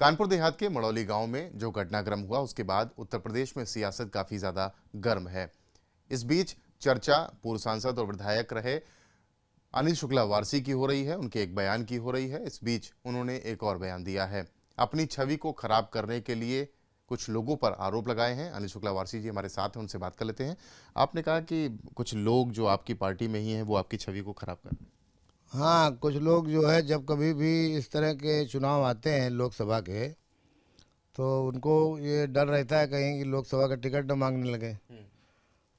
कानपुर देहात के मड़ौली गांव में जो घटनाक्रम हुआ उसके बाद उत्तर प्रदेश में सियासत काफ़ी ज़्यादा गर्म है इस बीच चर्चा पूर्व सांसद और विधायक रहे अनिल शुक्ला वारसी की हो रही है उनके एक बयान की हो रही है इस बीच उन्होंने एक और बयान दिया है अपनी छवि को खराब करने के लिए कुछ लोगों पर आरोप लगाए हैं अनिल शुक्ला वारसी जी हमारे साथ हैं उनसे बात कर लेते हैं आपने कहा कि कुछ लोग जो आपकी पार्टी में ही हैं वो आपकी छवि को खराब कर रहे हैं हाँ कुछ लोग जो है जब कभी भी इस तरह के चुनाव आते हैं लोकसभा के तो उनको ये डर रहता है कहीं कि लोकसभा का टिकट न मांगने लगे हम्म।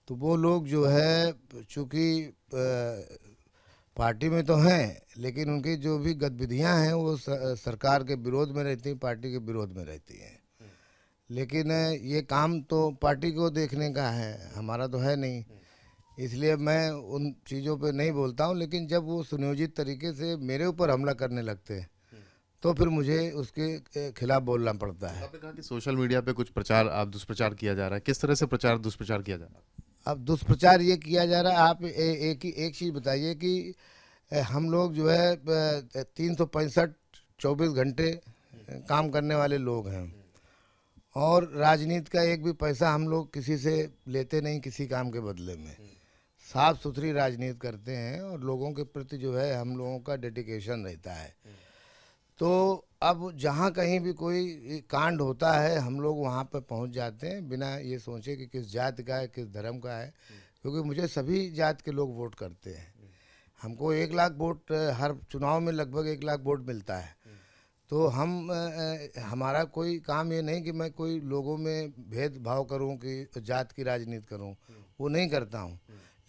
तो वो लोग जो है चूँकि पार्टी में तो हैं लेकिन उनकी जो भी गतिविधियां हैं वो सरकार के विरोध में रहती हैं पार्टी के विरोध में रहती हैं हम्म। लेकिन ये काम तो पार्टी को देखने का है हमारा तो है नहीं हम्म। इसलिए मैं उन चीज़ों पे नहीं बोलता हूँ लेकिन जब वो सुनियोजित तरीके से मेरे ऊपर हमला करने लगते हैं हम्म। तो फिर मुझे उसके खिलाफ बोलना पड़ता है आपने कहा कि सोशल मीडिया पे कुछ प्रचार आप दुष्प्रचार किया जा रहा है किस तरह से प्रचार दुष्प्रचार किया जा रहा है अब दुष्प्रचार ये किया जा रहा है आप ए, एक ही एक चीज़ बताइए कि हम लोग जो है तीन सौ पैंसठ चौबीस घंटे काम करने वाले लोग हैं और राजनीति का एक भी पैसा हम लोग किसी से लेते नहीं किसी काम के बदले में हम्म। साफ सुथरी राजनीति करते हैं और लोगों के प्रति जो है हम लोगों का डेडिकेशन रहता है हम्म। तो अब जहाँ कहीं भी कोई कांड होता है हम लोग वहाँ पर पहुँच जाते हैं बिना ये सोचे कि किस जात का है किस धर्म का है हम्म। क्योंकि मुझे सभी जात के लोग वोट करते हैं हम्म। हमको एक लाख वोट हर चुनाव में लगभग एक लाख वोट मिलता है तो हम हमारा कोई काम ये नहीं कि मैं कोई लोगों में भेदभाव करूँ कि जात की राजनीति करूँ वो नहीं करता हूँ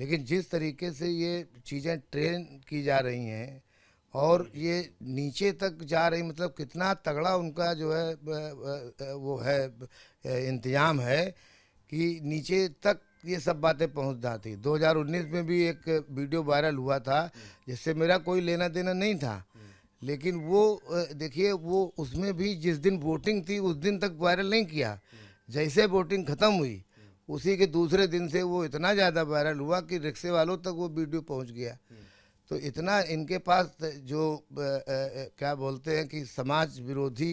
लेकिन जिस तरीके से ये चीज़ें ट्रेन की जा रही हैं और ये नीचे तक जा रही मतलब कितना तगड़ा उनका जो है वो है इंतज़ाम है कि नीचे तक ये सब बातें पहुंच जाती 2019 में भी एक वीडियो वायरल हुआ था जिससे मेरा कोई लेना देना नहीं था लेकिन वो देखिए वो उसमें भी जिस दिन वोटिंग थी उस दिन तक वायरल नहीं किया जैसे वोटिंग ख़त्म हुई उसी के दूसरे दिन से वो इतना ज़्यादा वायरल हुआ कि रिक्शे वालों तक वो वीडियो पहुंच गया हम्म। तो इतना इनके पास जो आ, आ, क्या बोलते हैं कि समाज विरोधी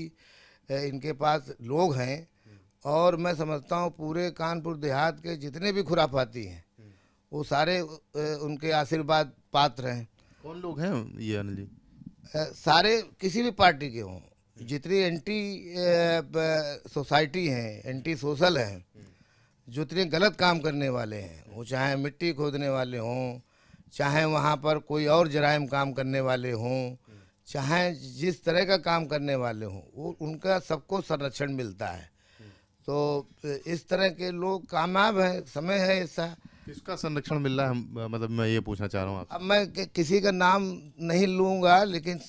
इनके पास लोग हैं हम्म। और मैं समझता हूँ पूरे कानपुर देहात के जितने भी खुराफाती हैं हम्म। वो सारे उनके आशीर्वाद पात्र हैं कौन लोग हैं ये अनिल जी सारे किसी भी पार्टी के हों जितनी एंटी सोसाइटी हैं एंटी सोशल हैं जो इतने गलत काम करने वाले हैं वो चाहे मिट्टी खोदने वाले हों चाहे वहाँ पर कोई और जराइम काम करने वाले हों चाहे जिस तरह का काम करने वाले हों वो उनका सबको संरक्षण मिलता है तो इस तरह के लोग कामयाब हैं समय है ऐसा किसका संरक्षण मिल रहा है मतलब मैं ये पूछना चाह रहा हूँ अब मैं कि, किसी का नाम नहीं लूँगा लेकिन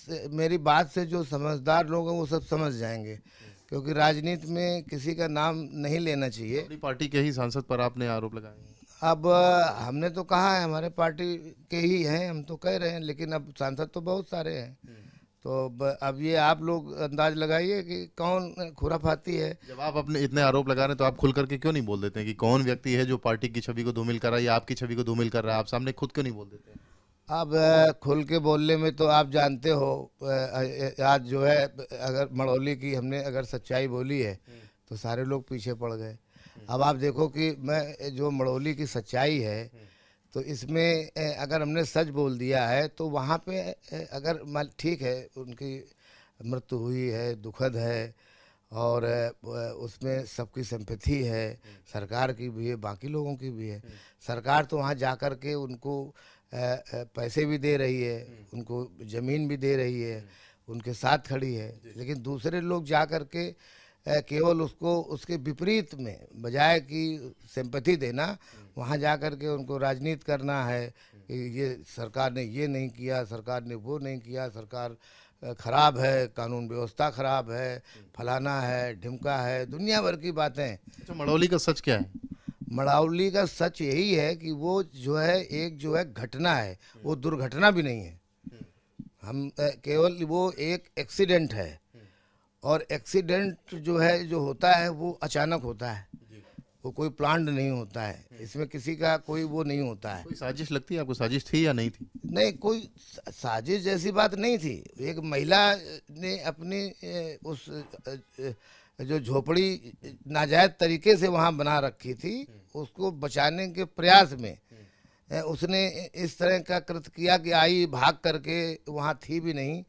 मेरी बात से जो समझदार लोग हैं वो सब समझ जाएंगे क्योंकि राजनीति में किसी का नाम नहीं लेना चाहिए अपनी पार्टी के ही सांसद पर आपने आरोप लगाए अब हमने तो कहा है हमारे पार्टी के ही हैं हम तो कह रहे हैं लेकिन अब सांसद तो बहुत सारे हैं तो अब ये आप लोग अंदाज लगाइए कि कौन खुराफाती है जब आप अपने इतने आरोप लगा रहे हैं तो आप खुल करके क्यों नहीं बोल देते हैं कि कौन व्यक्ति है जो पार्टी की छवि को धूमिल कर रहा है या आपकी छवि को धूमिल कर रहा है आप सामने खुद क्यों नहीं बोल देते हैं अब खुल के बोलने में तो आप जानते हो आज जो है अगर मड़ौली की हमने अगर सच्चाई बोली है तो सारे लोग पीछे पड़ गए अब आप देखो कि मैं जो मड़ौली की सच्चाई है तो इसमें अगर हमने सच बोल दिया है तो वहाँ पे अगर मान ठीक है उनकी मृत्यु हुई है दुखद है और उसमें सबकी संपत्ति है सरकार की भी है बाकी लोगों की भी है सरकार तो वहाँ जा कर के उनको पैसे भी दे रही है हम्म। उनको ज़मीन भी दे रही है हम्म। उनके साथ खड़ी है लेकिन दूसरे लोग जा कर के केवल उसको उसके विपरीत में बजाय कि सम्पत्ति देना हम्म। वहाँ जा कर के उनको राजनीति करना है कि ये सरकार ने ये नहीं किया सरकार ने वो नहीं किया सरकार ख़राब है कानून व्यवस्था ख़राब है फलाना है ढिमका है दुनिया भर की बातें अच्छा, मड़ौली का सच क्या है मड़ावली का सच यही है कि वो जो है एक जो है घटना है वो दुर्घटना भी नहीं है हम केवल वो एक एक्सीडेंट है और एक्सीडेंट जो है जो होता है वो अचानक होता है वो कोई प्लान नहीं होता है इसमें किसी का कोई वो नहीं होता है कोई साजिश लगती है आपको साजिश थी या नहीं थी नहीं कोई साजिश जैसी बात नहीं थी एक महिला ने अपनी उस जो झोपड़ी नाजायज तरीके से वहाँ बना रखी थी उसको बचाने के प्रयास में उसने इस तरह का कृत किया कि आई भाग करके वहाँ थी भी नहीं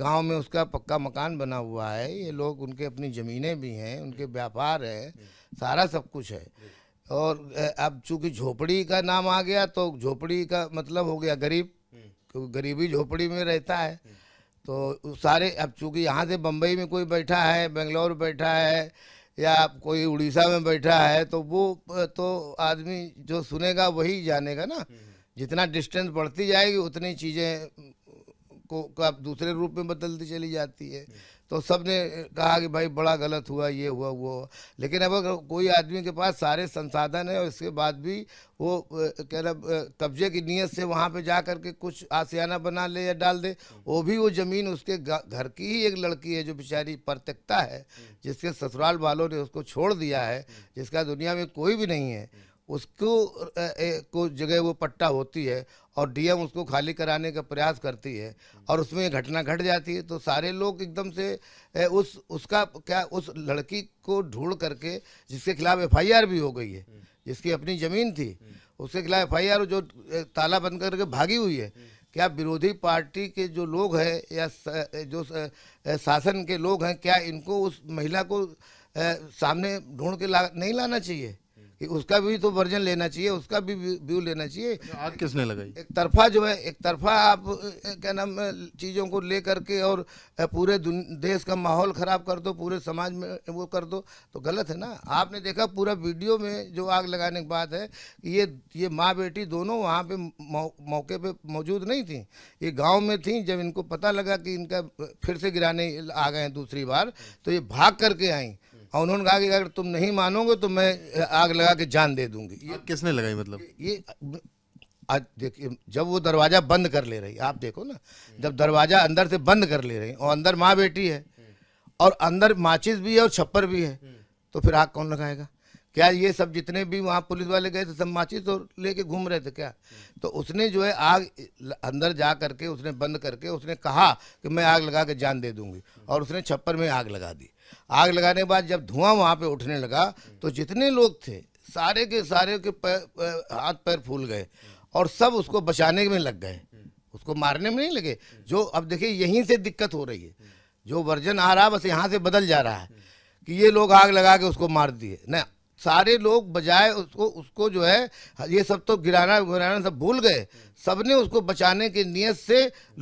गांव में उसका पक्का मकान बना हुआ है ये लोग उनके अपनी ज़मीनें भी हैं उनके व्यापार है सारा सब कुछ है और अब चूंकि झोपड़ी का नाम आ गया तो झोपड़ी का मतलब हो गया गरीब क्योंकि गरीबी झोपड़ी में रहता है तो सारे अब चूंकि यहाँ से बम्बई में कोई बैठा है बेंगलोर बैठा है या कोई उड़ीसा में बैठा है तो वो तो आदमी जो सुनेगा वही जानेगा ना जितना डिस्टेंस बढ़ती जाएगी उतनी चीज़ें को का दूसरे रूप में बदलती चली जाती है तो सब ने कहा कि भाई बड़ा गलत हुआ ये हुआ वो हुआ लेकिन अब अगर कोई आदमी के पास सारे संसाधन है और इसके बाद भी वो कह रहा कब्जे की नीयत से वहाँ पे जा करके कुछ आसियाना बना ले या डाल दे वो भी वो ज़मीन उसके घर की ही एक लड़की है जो बेचारी परतकता है जिसके ससुराल वालों ने उसको छोड़ दिया है जिसका दुनिया में कोई भी नहीं है उसको को जगह वो पट्टा होती है और डीएम उसको खाली कराने का प्रयास करती है और उसमें घटना घट गट जाती है तो सारे लोग एकदम से उस उसका क्या उस लड़की को ढूंढ करके जिसके खिलाफ एफआईआर भी हो गई है जिसकी अपनी ज़मीन थी उसके खिलाफ एफ जो ताला बंद करके भागी हुई है क्या विरोधी पार्टी के जो लोग हैं या जो शासन के लोग हैं क्या इनको उस महिला को सामने ढूंढ के ला नहीं लाना चाहिए उसका भी तो वर्जन लेना चाहिए उसका भी व्यू लेना चाहिए तो आग किसने लगाई एक तरफा जो है एक तरफा आप क्या नाम चीज़ों को ले करके और पूरे देश का माहौल ख़राब कर दो पूरे समाज में वो कर दो तो गलत है ना आपने देखा पूरा वीडियो में जो आग लगाने की बात है ये ये माँ बेटी दोनों वहाँ पे मौके पे मौजूद नहीं थी ये गाँव में थी जब इनको पता लगा कि इनका फिर से गिराने आ गए दूसरी बार तो ये भाग करके आई और उन्होंने कहा कि अगर तुम नहीं मानोगे तो मैं आग लगा के जान दे दूंगी ये किसने लगाई मतलब ये आज देखिए जब वो दरवाज़ा बंद कर ले रही आप देखो ना जब दरवाज़ा अंदर से बंद कर ले रही और अंदर माँ बेटी है और अंदर माचिस भी है और छप्पर भी है तो फिर आग कौन लगाएगा क्या ये सब जितने भी वहाँ पुलिस वाले गए थे सब माचिस और लेके घूम रहे थे क्या तो उसने जो है आग अंदर जा करके उसने बंद करके उसने कहा कि मैं आग लगा के जान दे दूंगी और उसने छप्पर में आग लगा दी आग लगाने के बाद जब धुआं वहाँ पे उठने लगा तो जितने लोग थे सारे के सारे के पैर, हाथ पैर फूल गए और सब उसको बचाने में लग गए उसको मारने में नहीं लगे जो अब देखिए यहीं से दिक्कत हो रही है जो वर्जन आ रहा बस यहाँ से बदल जा रहा है कि ये लोग आग लगा के उसको मार दिए न सारे लोग बजाय उसको उसको जो है ये सब तो गिराना गिराना सब भूल गए सबने उसको बचाने की नियत से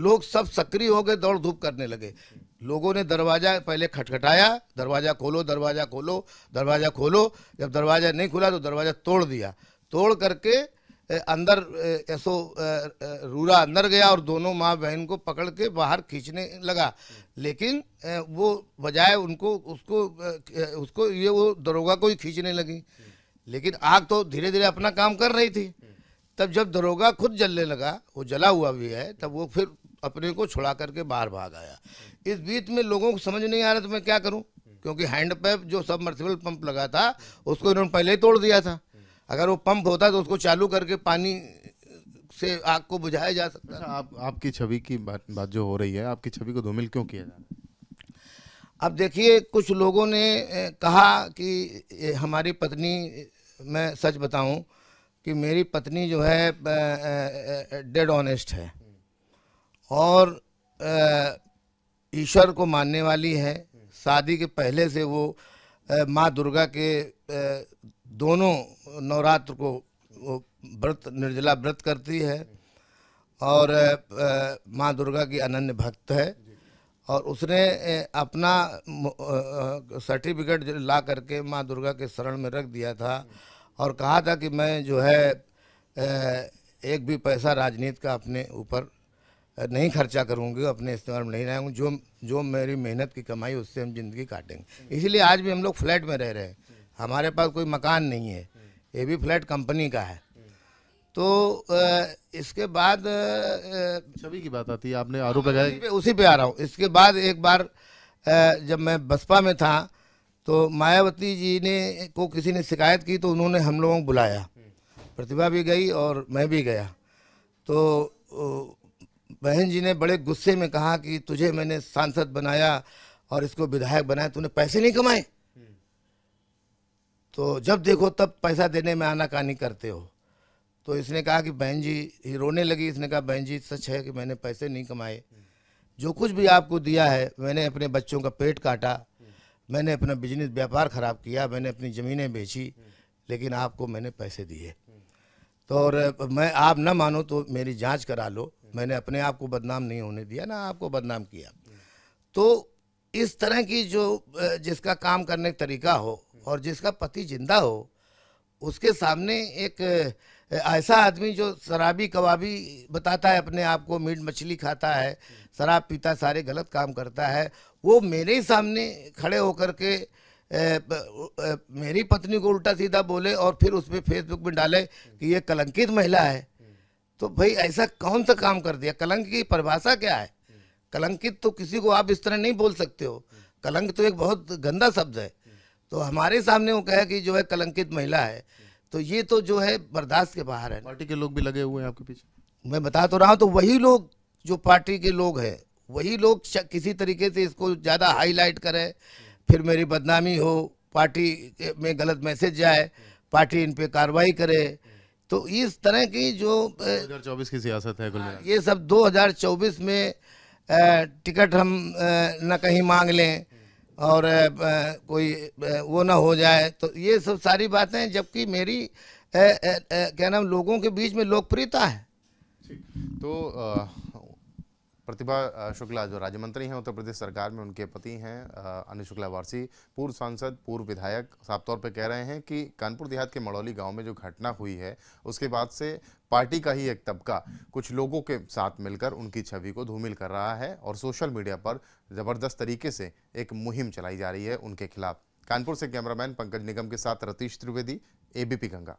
लोग सब सक्रिय हो गए दौड़ धूप करने लगे लोगों ने दरवाज़ा पहले खटखटाया दरवाज़ा खोलो दरवाज़ा खोलो दरवाज़ा खोलो जब दरवाज़ा नहीं खुला तो दरवाज़ा तोड़ दिया तोड़ करके अंदर ऐसो रूरा अंदर गया और दोनों माँ बहन को पकड़ के बाहर खींचने लगा लेकिन वो बजाय उनको उसको उसको ये वो दरोगा को ही खींचने लगी लेकिन आग तो धीरे धीरे अपना काम कर रही थी तब जब दरोगा खुद जलने लगा वो जला हुआ भी है तब वो फिर अपने को छुड़ा करके बाहर भाग आया इस बीच में लोगों को समझ नहीं आ रहा तो मैं क्या करूँ क्योंकि हैंड पंप जो सबमर्सिबल पंप लगा था उसको इन्होंने पहले ही तोड़ दिया था अगर वो पंप होता तो उसको चालू करके पानी से आग को बुझाया जा सकता अच्छा, आप आपकी छवि की बात बात जो हो रही है आपकी छवि को धूमिल क्यों किया जा रहा है अब देखिए कुछ लोगों ने कहा कि हमारी पत्नी मैं सच बताऊं कि मेरी पत्नी जो है डेड ऑनेस्ट है और ईश्वर को मानने वाली है शादी के पहले से वो माँ दुर्गा के दोनों नवरात्र को वो व्रत निर्जला व्रत करती है और माँ दुर्गा की अनन्य भक्त है और उसने अपना सर्टिफिकेट ला करके माँ दुर्गा के शरण में रख दिया था और कहा था कि मैं जो है एक भी पैसा राजनीति का अपने ऊपर नहीं खर्चा करूँगी अपने इस्तेमाल में नहीं रहूँगी जो जो मेरी मेहनत की कमाई उससे हम ज़िंदगी काटेंगे इसलिए आज भी हम लोग फ्लैट में रह रहे हैं हमारे पास कोई मकान नहीं है ये भी फ्लैट कंपनी का है तो इसके बाद छवि की बात आती है आपने आरोप हाँ, लगाया उसी पे आ रहा हूँ इसके बाद एक बार जब मैं बसपा में था तो मायावती जी ने को किसी ने शिकायत की तो उन्होंने हम लोगों को बुलाया प्रतिभा भी गई और मैं भी गया तो बहन जी ने बड़े गुस्से में कहा कि तुझे मैंने सांसद बनाया और इसको विधायक बनाया तूने पैसे नहीं कमाए तो जब देखो तब पैसा देने में आनाकानी करते हो तो इसने कहा कि बहन जी रोने लगी इसने कहा बहन जी सच है कि मैंने पैसे नहीं कमाए जो कुछ भी आपको दिया है मैंने अपने बच्चों का पेट काटा मैंने अपना बिजनेस व्यापार ख़राब किया मैंने अपनी ज़मीनें बेची लेकिन आपको मैंने पैसे दिए तो और मैं आप ना मानो तो मेरी जांच करा लो मैंने अपने आप को बदनाम नहीं होने दिया ना आपको बदनाम किया तो इस तरह की जो जिसका काम करने का तरीका हो और जिसका पति जिंदा हो उसके सामने एक ऐसा आदमी जो शराबी कबाबी बताता है अपने आप को मीट मछली खाता है शराब पीता सारे गलत काम करता है वो मेरे ही सामने खड़े होकर के ए, ए, मेरी पत्नी को उल्टा सीधा बोले और फिर उस पर फेसबुक में डाले कि ये कलंकित महिला है तो भाई ऐसा कौन सा काम कर दिया कलंक की परिभाषा क्या है कलंकित तो किसी को आप इस तरह नहीं बोल सकते हो कलंक तो एक बहुत गंदा शब्द है तो हमारे सामने वो कहे कि जो है कलंकित महिला है तो ये तो जो है बर्दाश्त के बाहर है पार्टी के लोग भी लगे हुए हैं आपके पीछे मैं बता तो रहा हूँ तो वही लोग जो पार्टी के लोग हैं वही लोग किसी तरीके से इसको ज़्यादा हाईलाइट करें फिर मेरी बदनामी हो पार्टी में गलत मैसेज जाए पार्टी इन पर कार्रवाई करे तो इस तरह की जो 2024 की सियासत है ये सब 2024 में टिकट हम न कहीं मांग लें और कोई वो ना हो जाए तो ये सब सारी बातें जबकि मेरी क्या नाम लोगों के बीच में लोकप्रियता है तो प्रतिभा शुक्ला जो राज्य मंत्री हैं उत्तर प्रदेश सरकार में उनके पति हैं अनिल शुक्ला वारसी पूर्व सांसद पूर्व विधायक साफ तौर पर कह रहे हैं कि कानपुर देहात के मड़ौली गाँव में जो घटना हुई है उसके बाद से पार्टी का ही एक तबका कुछ लोगों के साथ मिलकर उनकी छवि को धूमिल कर रहा है और सोशल मीडिया पर ज़बरदस्त तरीके से एक मुहिम चलाई जा रही है उनके खिलाफ कानपुर से कैमरामैन पंकज निगम के साथ रतीश त्रिवेदी एबीपी गंगा